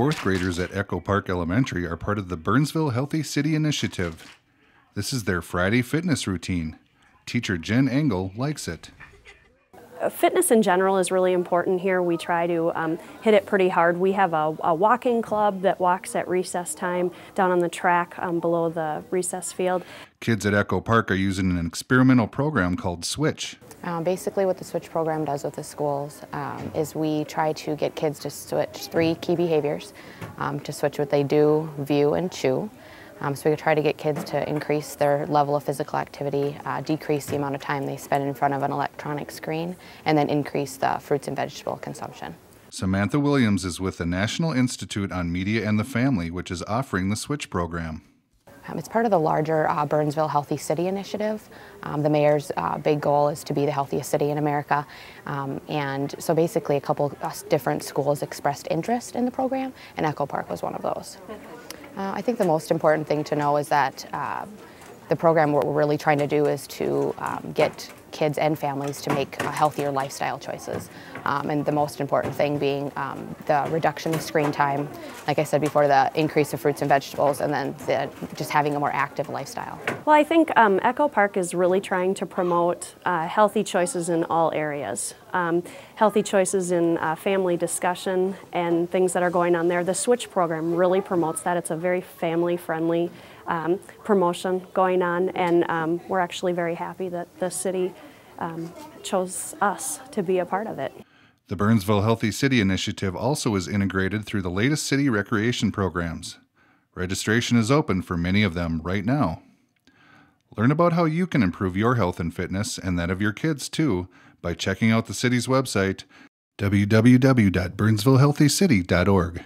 fourth graders at Echo Park Elementary are part of the Burnsville Healthy City Initiative. This is their Friday fitness routine. Teacher Jen Engel likes it. Uh, fitness in general is really important here. We try to um, hit it pretty hard. We have a, a, walking club that walks at recess time down on the track um, below the recess field. Kids at Echo Park are using an experimental program called Switch. Um, basically what the switch program does with the schools um, is we try to get kids to switch three key behaviors, um, to switch what they do, view, and chew. Um, so we try to get kids to increase their level of physical activity, uh, decrease the amount of time they spend in front of an electronic screen, and then increase the fruits and vegetable consumption. Samantha Williams is with the National Institute on Media and the Family, which is offering the SWITCH program. Um, it's part of the larger uh, Burnsville Healthy City Initiative. Um, the mayor's uh, big goal is to be the healthiest city in America. Um, and so basically a couple uh, different schools expressed interest in the program and Echo Park was one of those. Uh, I think the most important thing to know is that uh, the program what we're really trying to do is to um, get kids and families to make uh, healthier lifestyle choices. Um, and the most important thing being um, the reduction of screen time, like I said before, the increase of fruits and vegetables, and then the, just having a more active lifestyle. Well, I think um, Echo Park is really trying to promote uh, healthy choices in all areas. Um, healthy choices in uh, family discussion and things that are going on there. The Switch program really promotes that. It's a very family friendly um, promotion going on, and um, we're actually very happy that the city um, chose us to be a part of it. The Burnsville Healthy City Initiative also is integrated through the latest city recreation programs. Registration is open for many of them right now. Learn about how you can improve your health and fitness and that of your kids too by checking out the city's website www.burnsvillehealthycity.org.